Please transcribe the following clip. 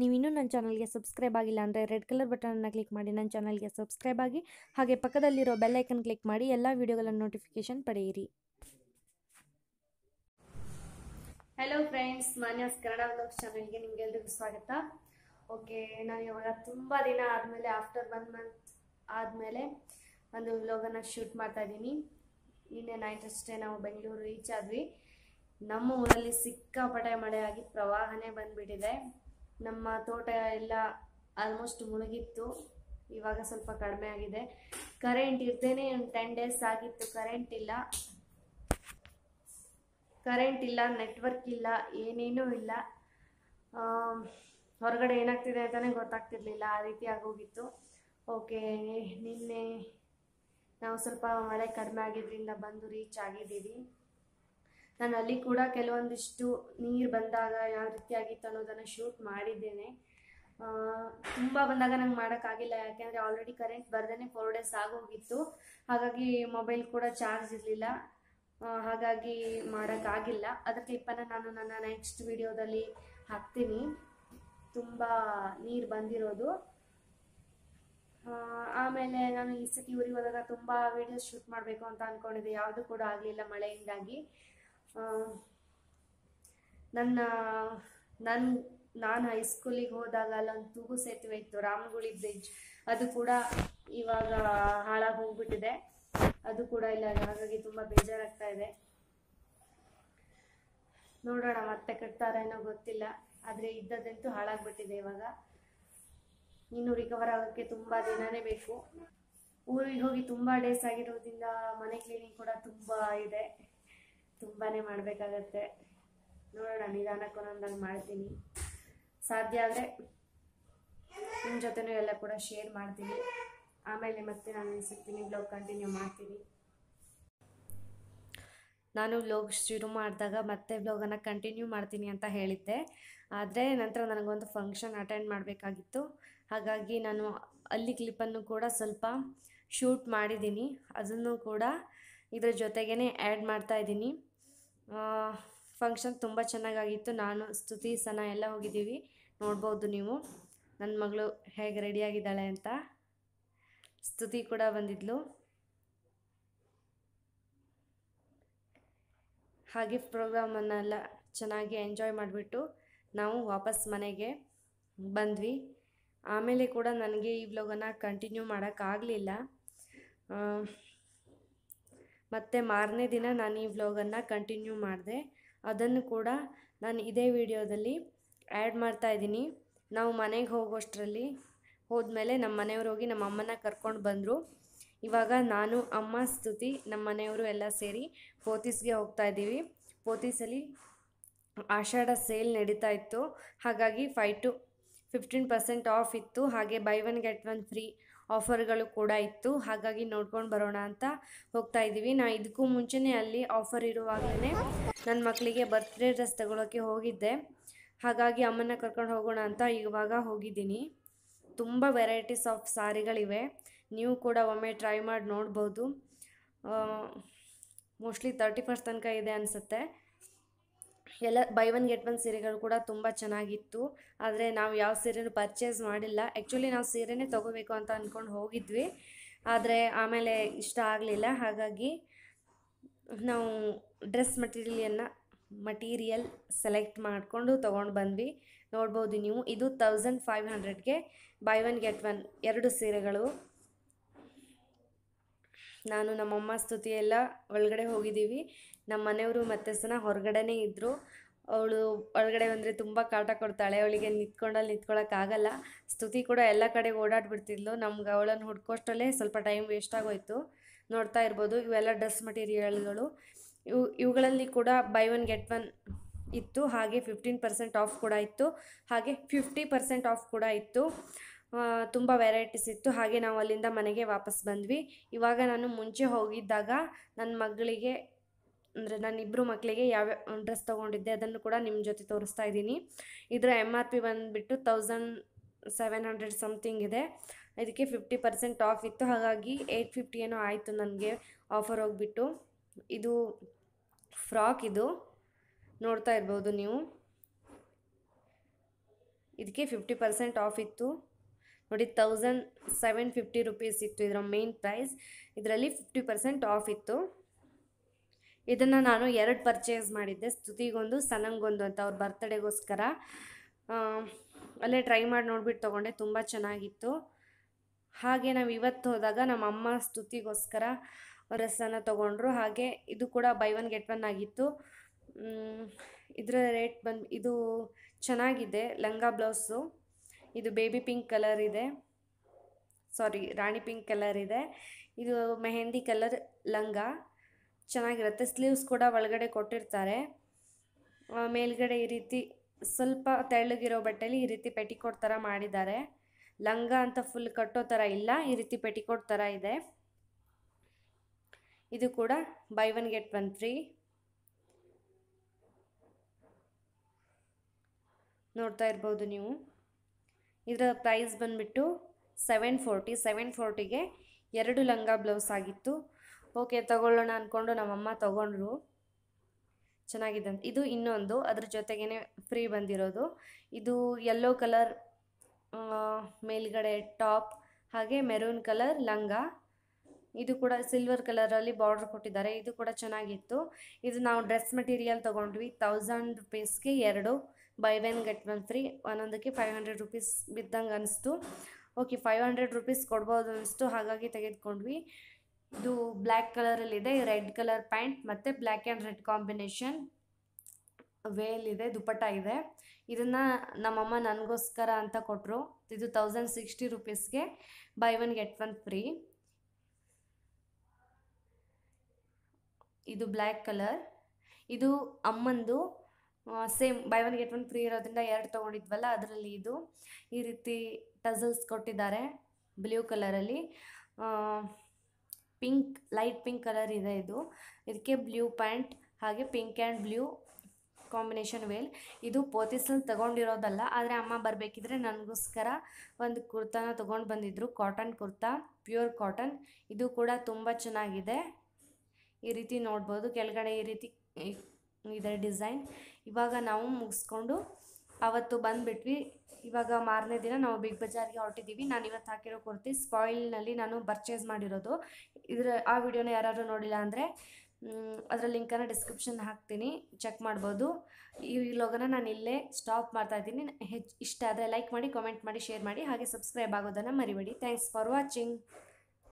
ನೀವು ಇನ್ನೂ ನನ್ನ ಚಾನಲ್ಗೆ ಸಬ್ಸ್ಕ್ರೈಬ್ ಆಗಿಲ್ಲ ಅಂದರೆ ರೆಡ್ ಕಲರ್ ಬಟನನ್ನು ಕ್ಲಿಕ್ ಮಾಡಿ ನನ್ನ ಚಾನಲ್ಗೆ ಸಬ್ಸ್ಕ್ರೈಬ್ ಆಗಿ ಹಾಗೆ ಪಕ್ಕದಲ್ಲಿರೋ ಬೆಲ್ಲೈಕನ್ ಕ್ಲಿಕ್ ಮಾಡಿ ಎಲ್ಲ ವೀಡಿಯೋಗಳ ನೋಟಿಫಿಕೇಷನ್ ಪಡೆಯಿರಿ ಹಲೋ ಫ್ರೆಂಡ್ಸ್ ಮಾನ್ಯಾಸ್ ಕನ್ನಡ ವ್ಲಾಗ್ಸ್ ಚಾನಲ್ಗೆ ನಿಮಗೆಲ್ರಿಗೂ ಸ್ವಾಗತ ಓಕೆ ನಾನು ಇವಾಗ ತುಂಬ ದಿನ ಆದಮೇಲೆ ಆಫ್ಟರ್ ಒನ್ ಮಂತ್ ಆದಮೇಲೆ ಒಂದು ವ್ಲಾಗನ್ನ ಶೂಟ್ ಮಾಡ್ತಾ ಇದ್ದೀನಿ ನಿನ್ನೆ ನೈಟ್ ಅಷ್ಟೇ ನಾವು ಬೆಂಗಳೂರು ರೀಚ್ ಆದ್ವಿ ನಮ್ಮ ಊರಲ್ಲಿ ಸಿಕ್ಕಾಪಟ್ಟೆ ಮಳೆ ಆಗಿ ಪ್ರವಾಹನೇ ಬಂದುಬಿಟ್ಟಿದೆ ನಮ್ಮ ತೋಟ ಎಲ್ಲ ಆಲ್ಮೋಸ್ಟ್ ಮುಳುಗಿತ್ತು ಇವಾಗ ಸ್ವಲ್ಪ ಕಡಿಮೆ ಆಗಿದೆ ಕರೆಂಟ್ ಇರ್ದೇನೆ ಒಂದು ಟೆನ್ ಡೇಸ್ ಆಗಿತ್ತು ಕರೆಂಟ್ ಇಲ್ಲ ಕರೆಂಟ್ ಇಲ್ಲ ನೆಟ್ವರ್ಕ್ ಇಲ್ಲ ಏನೇನೂ ಇಲ್ಲ ಹೊರಗಡೆ ಏನಾಗ್ತಿದೆ ಅಂತಲೇ ಗೊತ್ತಾಗ್ತಿರ್ಲಿಲ್ಲ ಆ ರೀತಿ ಆಗೋಗಿತ್ತು ಓಕೆ ನಿನ್ನೆ ನಾವು ಸ್ವಲ್ಪ ಮಳೆ ಕಡಿಮೆ ಆಗಿದ್ದರಿಂದ ಬಂದು ರೀಚ್ ಆಗಿದ್ದೀವಿ ನಾನು ಅಲ್ಲಿ ಕೂಡ ಕೆಲವೊಂದಿಷ್ಟು ನೀರು ಬಂದಾಗ ಯಾವ ಆಗಿತ್ತು ಅನ್ನೋದನ್ನು ಶೂಟ್ ಮಾಡಿದ್ದೇನೆ ತುಂಬ ಬಂದಾಗ ನಂಗೆ ಮಾಡೋಕ್ಕಾಗಿಲ್ಲ ಯಾಕೆಂದರೆ ಆಲ್ರೆಡಿ ಕರೆಂಟ್ ಬರ್ದೇ ಫೋರ್ ಡೇಸ್ ಆಗೋಗಿತ್ತು ಹಾಗಾಗಿ ಮೊಬೈಲ್ ಕೂಡ ಚಾರ್ಜ್ ಇರಲಿಲ್ಲ ಹಾಗಾಗಿ ಮಾಡೋಕ್ಕಾಗಿಲ್ಲ ಅದರ ಕ್ಲಿಪ್ಪನ್ನು ನಾನು ನನ್ನ ನೆಕ್ಸ್ಟ್ ವಿಡಿಯೋದಲ್ಲಿ ಹಾಕ್ತೀನಿ ತುಂಬ ನೀರು ಬಂದಿರೋದು ಆಮೇಲೆ ನಾನು ಈ ಸತಿ ಊರಿಗೆ ಹೋದಾಗ ತುಂಬ ವೀಡಿಯೋಸ್ ಶೂಟ್ ಮಾಡಬೇಕು ಅಂತ ಅಂದ್ಕೊಂಡಿದ್ದೆ ಯಾವುದು ಕೂಡ ಆಗಲಿಲ್ಲ ಮಳೆಯಿಂದಾಗಿ ನನ್ನ ನನ್ನ ನಾನು ಹೈಸ್ಕೂಲಿಗೆ ಹೋದಾಗ ಅಲ್ಲೊಂದು ತೂಗು ಸೇತುವೆ ಇತ್ತು ರಾಮಗುಳಿ ಬ್ರಿಡ್ಜ್ ಅದು ಕೂಡ ಇವಾಗ ಹಾಳಾಗಿ ಹೋಗ್ಬಿಟ್ಟಿದೆ ಅದು ಕೂಡ ಇಲ್ಲ ಹಾಗಾಗಿ ತುಂಬ ಬೇಜಾರಾಗ್ತಾ ಇದೆ ನೋಡೋಣ ಮತ್ತೆ ಕಟ್ತಾರೆ ಏನೋ ಗೊತ್ತಿಲ್ಲ ಆದರೆ ಇದ್ದದ್ದಂತೂ ಹಾಳಾಗ್ಬಿಟ್ಟಿದೆ ಇವಾಗ ಇನ್ನು ರಿಕವರ್ ಆಗೋಕ್ಕೆ ತುಂಬ ದಿನನೇ ಬೇಕು ಊರಿಗೆ ಹೋಗಿ ತುಂಬ ಡೇಸ್ ಆಗಿರೋದ್ರಿಂದ ಮನೆ ಕ್ಲೀನಿಂಗ್ ಕೂಡ ತುಂಬ ಇದೆ ತುಂಬಾ ಮಾಡಬೇಕಾಗತ್ತೆ ನೋಡೋಣ ನಿಧಾನಕ್ಕೆ ಒಂದೊಂದಾಗಿ ಮಾಡ್ತೀನಿ ಸಾಧ್ಯ ಆದರೆ ನಿಮ್ಮ ಜೊತೆನೂ ಎಲ್ಲ ಕೂಡ ಶೇರ್ ಮಾಡ್ತೀನಿ ಆಮೇಲೆ ಮತ್ತೆ ನಾನು ಸಿಗ್ತೀನಿ ಬ್ಲಾಗ್ ಕಂಟಿನ್ಯೂ ಮಾಡ್ತೀನಿ ನಾನು ಬ್ಲಾಗ್ ಶುರು ಮಾಡಿದಾಗ ಮತ್ತೆ ಬ್ಲಾಗನ್ನು ಕಂಟಿನ್ಯೂ ಮಾಡ್ತೀನಿ ಅಂತ ಹೇಳಿದ್ದೆ ಆದರೆ ನಂತರ ನನಗೊಂದು ಫಂಕ್ಷನ್ ಅಟೆಂಡ್ ಮಾಡಬೇಕಾಗಿತ್ತು ಹಾಗಾಗಿ ನಾನು ಅಲ್ಲಿ ಕ್ಲಿಪ್ಪನ್ನು ಕೂಡ ಸ್ವಲ್ಪ ಶೂಟ್ ಮಾಡಿದ್ದೀನಿ ಅದನ್ನು ಕೂಡ ಇದರ ಜೊತೆಗೇ ಆ್ಯಡ್ ಮಾಡ್ತಾ ಇದ್ದೀನಿ ಫಂಕ್ಷನ್ ತುಂಬ ಚೆನ್ನಾಗಾಗಿತ್ತು ನಾನು ಸ್ತುತಿ ಸನ ಎಲ್ಲ ಹೋಗಿದ್ದೀವಿ ನೋಡ್ಬೋದು ನೀವು ನನ್ನ ಮಗಳು ಹೇಗೆ ರೆಡಿಯಾಗಿದ್ದಾಳೆ ಅಂತ ಸ್ತುತಿ ಕೂಡ ಬಂದಿದ್ಲು ಹಾಗೆ ಪ್ರೋಗ್ರಾಮನ್ನೆಲ್ಲ ಚೆನ್ನಾಗಿ ಎಂಜಾಯ್ ಮಾಡಿಬಿಟ್ಟು ನಾವು ವಾಪಸ್ ಮನೆಗೆ ಬಂದ್ವಿ ಆಮೇಲೆ ಕೂಡ ನನಗೆ ಈ ವ್ಲಾಗನ್ನು ಕಂಟಿನ್ಯೂ ಮಾಡೋಕ್ಕಾಗಲಿಲ್ಲ ಮತ್ತು ಮಾರನೇ ದಿನ ನಾನು ಈ ವ್ಲಾಗನ್ನು ಕಂಟಿನ್ಯೂ ಮಾಡಿದೆ ಅದನ್ನು ಕೂಡ ನಾನು ಇದೇ ವಿಡಿಯೋದಲ್ಲಿ ಆ್ಯಡ್ ಇದ್ದೀನಿ ನಾವು ಮನೆಗೆ ಹೋಗೋಷ್ಟರಲ್ಲಿ ಹೋದ್ಮೇಲೆ ನಮ್ಮ ಮನೆಯವ್ರು ಹೋಗಿ ನಮ್ಮ ಅಮ್ಮನ ಕರ್ಕೊಂಡು ಬಂದರು ಇವಾಗ ನಾನು ಅಮ್ಮ ಸ್ತುತಿ ನಮ್ಮ ಮನೆಯವರು ಎಲ್ಲ ಸೇರಿ ಪೋತಿಸ್ಗೆ ಹೋಗ್ತಾ ಇದ್ದೀವಿ ಪೋತಿಸಲ್ಲಿ ಆಷಾಢ ಸೇಲ್ ನಡೀತಾ ಇತ್ತು ಹಾಗಾಗಿ five to fifteen percent off ಇತ್ತು ಹಾಗೆ buy one get one free ಆಫರ್ಗಳು ಕೂಡ ಇತ್ತು ಹಾಗಾಗಿ ನೋಡ್ಕೊಂಡು ಬರೋಣ ಅಂತ ಹೋಗ್ತಾ ಇದ್ದೀವಿ ನಾ ಇದಕ್ಕೂ ಮುಂಚೆನೇ ಅಲ್ಲಿ ಆಫರ್ ಇರುವಾಗಲೇ ನನ್ನ ಮಕ್ಕಳಿಗೆ ಬರ್ತ್ಡೇ ಡ್ರೆಸ್ ತಗೊಳ್ಳೋಕ್ಕೆ ಹೋಗಿದ್ದೆ ಹಾಗಾಗಿ ಅಮ್ಮನ ಕರ್ಕೊಂಡು ಹೋಗೋಣ ಅಂತ ಇವಾಗ ಹೋಗಿದ್ದೀನಿ ತುಂಬ ವೆರೈಟೀಸ್ ಆಫ್ ಸಾರಿಗಳಿವೆ ನೀವು ಕೂಡ ಒಮ್ಮೆ ಟ್ರೈ ಮಾಡಿ ನೋಡ್ಬೋದು ಮೋಸ್ಟ್ಲಿ ತರ್ಟಿ ಪರ್ಸ್ ತನಕ ಇದೆ ಅನಿಸುತ್ತೆ ಎಲ್ಲ ಬೈ ಒನ್ ಗೆಟ್ ಒನ್ ಸೀರೆಗಳು ಕೂಡ ತುಂಬ ಚೆನ್ನಾಗಿತ್ತು ಆದರೆ ನಾವು ಯಾವ ಸೀರೆನೂ ಪರ್ಚೇಸ್ ಮಾಡಿಲ್ಲ ಆ್ಯಕ್ಚುಲಿ ನಾವು ಸೀರೆನೇ ತೊಗೋಬೇಕು ಅಂತ ಅಂದ್ಕೊಂಡು ಹೋಗಿದ್ವಿ ಆದರೆ ಆಮೇಲೆ ಇಷ್ಟ ಆಗಲಿಲ್ಲ ಹಾಗಾಗಿ ನಾವು ಡ್ರೆಸ್ ಮಟೀರಿಯಲನ್ನು ಮಟೀರಿಯಲ್ ಸೆಲೆಕ್ಟ್ ಮಾಡಿಕೊಂಡು ತೊಗೊಂಡು ಬಂದ್ವಿ ನೋಡ್ಬೋದು ನೀವು ಇದು ತೌಸಂಡ್ ಫೈವ್ ಹಂಡ್ರೆಡ್ಗೆ ಬೈ ಒನ್ ಗೆಟ್ ಒನ್ ಎರಡು ಸೀರೆಗಳು ನಾನು ನಮ್ಮಮ್ಮ ಸ್ತುತಿ ಎಲ್ಲ ಒಳಗಡೆ ಹೋಗಿದ್ದೀವಿ ನಮ್ಮ ಮನೆಯವರು ಮತ್ತೆ ಸನ ಹೊರಗಡೆ ಇದ್ದರು ಅವಳು ಒಳಗಡೆ ಬಂದರೆ ತುಂಬ ಕಾಟ ಕೊಡ್ತಾಳೆ ಅವಳಿಗೆ ನಿಂತ್ಕೊಂಡಲ್ಲಿ ನಿಂತ್ಕೊಳ್ಳೋಕ್ಕಾಗಲ್ಲ ಸ್ತುತಿ ಕೂಡ ಎಲ್ಲ ಕಡೆ ಓಡಾಡ್ಬಿಡ್ತಿದ್ಲು ನಮ್ಗೆ ಅವಳನ್ನು ಹುಡ್ಕೋಷ್ಟರಲ್ಲೇ ಸ್ವಲ್ಪ ಟೈಮ್ ವೇಸ್ಟ್ ಆಗೋಯ್ತು ನೋಡ್ತಾ ಇರ್ಬೋದು ಇವೆಲ್ಲ ಡ್ರೆಸ್ ಮಟೀರಿಯಲ್ಗಳು ಇವು ಇವುಗಳಲ್ಲಿ ಕೂಡ ಬೈ ಒನ್ ಗೆಟ್ ಒನ್ ಇತ್ತು ಹಾಗೆ ಫಿಫ್ಟೀನ್ ಪರ್ಸೆಂಟ್ ಆಫ್ ಕೂಡ ಇತ್ತು ಹಾಗೆ ಫಿಫ್ಟಿ ಪರ್ಸೆಂಟ್ ಆಫ್ ಕೂಡ ಇತ್ತು ತುಂಬ ವೆರೈಟೀಸ್ ಇತ್ತು ಹಾಗೆ ನಾವು ಅಲ್ಲಿಂದ ಮನೆಗೆ ವಾಪಸ್ ಬಂದ್ವಿ ಇವಾಗ ನಾನು ಮುಂಚೆ ಹೋಗಿದ್ದಾಗ ನನ್ನ ಮಗಳಿಗೆ ಅಂದರೆ ನಾನು ಇಬ್ಬರು ಮಕ್ಕಳಿಗೆ ಯಾವ ಡ್ರೆಸ್ ತೊಗೊಂಡಿದ್ದೆ ಅದನ್ನು ಕೂಡ ನಿಮ್ಮ ಜೊತೆ ತೋರಿಸ್ತಾ ಇದ್ದೀನಿ ಇದರ ಎಮ್ ಆರ್ ಪಿ ಬಂದುಬಿಟ್ಟು ತೌಸಂಡ್ ಸೆವೆನ್ ಹಂಡ್ರೆಡ್ ಸಮಥಿಂಗ್ ಇದೆ ಇದಕ್ಕೆ ಫಿಫ್ಟಿ ಪರ್ಸೆಂಟ್ ಆಫ್ ಇತ್ತು ಹಾಗಾಗಿ ಏಯ್ಟ್ ಫಿಫ್ಟಿ ಏನೋ ಆಯಿತು ನನಗೆ ಆಫರ್ ಹೋಗಿಬಿಟ್ಟು ಇದು ಫ್ರಾಕ್ ಇದು ನೋಡ್ತಾ ಇರ್ಬೋದು ನೀವು ಇದಕ್ಕೆ ಫಿಫ್ಟಿ ಪರ್ಸೆಂಟ್ ಆಫ್ ಇತ್ತು ನೋಡಿ ತೌಸಂಡ್ ಸೆವೆನ್ ಫಿಫ್ಟಿ ರುಪೀಸ್ ಇತ್ತು ಇದರ ಮೇನ್ ಪ್ರೈಸ್ ಇದರಲ್ಲಿ ಫಿಫ್ಟಿ ಪರ್ಸೆಂಟ್ ಆಫ್ ಇತ್ತು ಇದನ್ನು ನಾನು ಎರಡು ಪರ್ಚೇಸ್ ಮಾಡಿದ್ದೆ ಸ್ತುತಿಗೊಂದು ಸನಂಗೊಂದು ಅಂತ ಅವ್ರ ಬರ್ತ್ಡೇಗೋಸ್ಕರ ಅಲ್ಲೇ ಟ್ರೈ ಮಾಡಿ ನೋಡ್ಬಿಟ್ಟು ತೊಗೊಂಡೆ ತುಂಬ ಚೆನ್ನಾಗಿತ್ತು ಹಾಗೆ ನಾವು ಇವತ್ತು ಹೋದಾಗ ನಮ್ಮ ಅಮ್ಮ ಸ್ತುತಿಗೋಸ್ಕರ ರಸನ ತೊಗೊಂಡ್ರು ಹಾಗೆ ಇದು ಕೂಡ ಬೈ ಒನ್ ಗೆಟ್ ಒನ್ ಆಗಿತ್ತು ಇದರ ರೇಟ್ ಬಂದು ಇದು ಚೆನ್ನಾಗಿದೆ ಲಂಗ ಬ್ಲೌಸು ಇದು ಬೇಬಿ ಪಿಂಕ್ ಕಲರ್ ಇದೆ ಸಾರಿ ರಾಣಿ ಪಿಂಕ್ ಕಲರ್ ಇದೆ ಇದು ಮೆಹಂದಿ ಕಲರ್ ಲಂಗ ಚೆನ್ನಾಗಿರುತ್ತೆ ಸ್ಲೀವ್ಸ್ ಕೂಡ ಒಳಗಡೆ ಕೊಟ್ಟಿರ್ತಾರೆ ಮೇಲ್ಗಡೆ ಈ ರೀತಿ ಸ್ವಲ್ಪ ತೆಳ್ಳಗಿರೋ ಬಟ್ಟೆಲಿ ಈ ರೀತಿ ಪೆಟಿಕೋಟ್ ಥರ ಮಾಡಿದ್ದಾರೆ ಲಂಗ ಅಂತ ಫುಲ್ ಕಟ್ಟೋ ಥರ ಇಲ್ಲ ಈ ರೀತಿ ಪೆಟಿಕೋಟ್ ಥರ ಇದೆ ಇದು ಕೂಡ buy one get one free ನೋಡ್ತಾ ಇರ್ಬೋದು ನೀವು ಇದರ ಪ್ರೈಸ್ ಬಂದುಬಿಟ್ಟು ಸೆವೆನ್ ಫೋರ್ಟಿ ಸೆವೆನ್ ಫೋರ್ಟಿಗೆ ಎರಡು ಲಂಗ ಬ್ಲೌಸ್ ಆಗಿತ್ತು ಓಕೆ ತಗೊಳ್ಳೋಣ ಅಂದ್ಕೊಂಡು ನಮ್ಮಮ್ಮ ತಗೊಂಡ್ರು ಚೆನ್ನಾಗಿದೆ ಅಂತ ಇದು ಇನ್ನೊಂದು ಅದ್ರ ಜೊತೆಗೇನೆ ಫ್ರೀ ಬಂದಿರೋದು ಇದು ಯೆಲ್ಲೋ ಕಲರ್ ಮೇಲ್ಗಡೆ ಟಾಪ್ ಹಾಗೆ ಮೆರೂನ್ ಕಲರ್ ಲಂಗ ಇದು ಕೂಡ ಸಿಲ್ವರ್ ಕಲರಲ್ಲಿ ಬಾರ್ಡರ್ ಕೊಟ್ಟಿದ್ದಾರೆ ಇದು ಕೂಡ ಚೆನ್ನಾಗಿತ್ತು ಇದು ನಾವು ಡ್ರೆಸ್ ಮೆಟೀರಿಯಲ್ ತೊಗೊಂಡ್ವಿ ತೌಸಂಡ್ ರುಪೀಸ್ಗೆ ಎರಡು buy one get one free ಒಂದೊಂದಕ್ಕೆ ಫೈವ್ ಹಂಡ್ರೆಡ್ ರುಪೀಸ್ ಬಿದ್ದಂಗೆ ಅನಿಸ್ತು ಓಕೆ ಫೈವ್ ಹಂಡ್ರೆಡ್ ರುಪೀಸ್ ಕೊಡ್ಬೋದು ಅನಿಸ್ತು ಹಾಗಾಗಿ ತೆಗೆದುಕೊಂಡ್ವಿ ಇದು ಬ್ಲ್ಯಾಕ್ ಕಲರಲ್ಲಿದೆ ರೆಡ್ ಕಲರ್ ಪ್ಯಾಂಟ್ ಮತ್ತು black and red combination veil ಇದೆ ದುಪಟ್ಟ ಇದೆ ಇದನ್ನು ನಮ್ಮಮ್ಮ ನನಗೋಸ್ಕರ ಅಂತ ಕೊಟ್ಟರು ಇದು ತೌಸಂಡ್ ಸಿಕ್ಸ್ಟಿ ರುಪೀಸ್ಗೆ buy one get one free ಇದು ಬ್ಲ್ಯಾಕ್ ಕಲರ್ ಇದು ಅಮ್ಮಂದು same buy one get one free ಇರೋದ್ರಿಂದ ಎರಡು ತೊಗೊಂಡಿದ್ವಲ್ಲ ಅದರಲ್ಲಿ ಇದು ಈ ರೀತಿ ಟಸಲ್ಸ್ ಕೊಟ್ಟಿದ್ದಾರೆ ಬ್ಲೂ ಕಲರಲ್ಲಿ ಪಿಂಕ್ ಲೈಟ್ ಪಿಂಕ್ ಕಲರ್ ಇದೆ ಇದು ಇದಕ್ಕೆ ಬ್ಲೂ ಪ್ಯಾಂಟ್ ಹಾಗೆ pink and blue combination veil ಇದು ಪೋತಿಸ್ನಲ್ಲಿ ತೊಗೊಂಡಿರೋದಲ್ಲ ಆದರೆ ಅಮ್ಮ ಬರಬೇಕಿದ್ರೆ ನನಗೋಸ್ಕರ ಒಂದು ಕುರ್ತಾನ ತೊಗೊಂಡು ಬಂದಿದ್ದರು ಕಾಟನ್ ಕುರ್ತಾ ಪ್ಯೂರ್ ಕಾಟನ್ ಇದು ಕೂಡ ತುಂಬ ಚೆನ್ನಾಗಿದೆ ಈ ರೀತಿ ನೋಡ್ಬೋದು ಕೆಳಗಡೆ ಈ ರೀತಿ ಇದರ ಡಿಸೈನ್ ಇವಾಗ ನಾವು ಮುಗಿಸ್ಕೊಂಡು ಅವತ್ತು ಬಂದುಬಿಟ್ವಿ ಇವಾಗ ಮಾರನೇ ದಿನ ನಾವು ಬಿಗ್ ಬಜಾರ್ಗೆ ಹೊರಟಿದ್ದೀವಿ ನಾನು ಇವತ್ತು ಹಾಕಿರೋ ಕುರ್ತಿ ಸ್ಪಾಯಿಲ್ನಲ್ಲಿ ನಾನು ಪರ್ಚೇಸ್ ಮಾಡಿರೋದು ಇದರ ಆ ವಿಡಿಯೋನ ಯಾರಾದರೂ ನೋಡಿಲ್ಲ ಅಂದರೆ ಅದರ ಲಿಂಕನ್ನು ಡಿಸ್ಕ್ರಿಪ್ಷನ್ ಹಾಕ್ತೀನಿ ಚೆಕ್ ಮಾಡ್ಬೋದು ಈ ಲೋಗನ ನಾನು ಇಲ್ಲೇ ಸ್ಟಾಪ್ ಮಾಡ್ತಾಯಿದ್ದೀನಿ ಹೆಚ್ಚು ಇಷ್ಟ ಆದರೆ ಲೈಕ್ ಮಾಡಿ ಕಾಮೆಂಟ್ ಮಾಡಿ ಶೇರ್ ಮಾಡಿ ಹಾಗೆ ಸಬ್ಸ್ಕ್ರೈಬ್ ಆಗೋದನ್ನು ಮರಿಬೇಡಿ ಥ್ಯಾಂಕ್ಸ್ ಫಾರ್ ವಾಚಿಂಗ್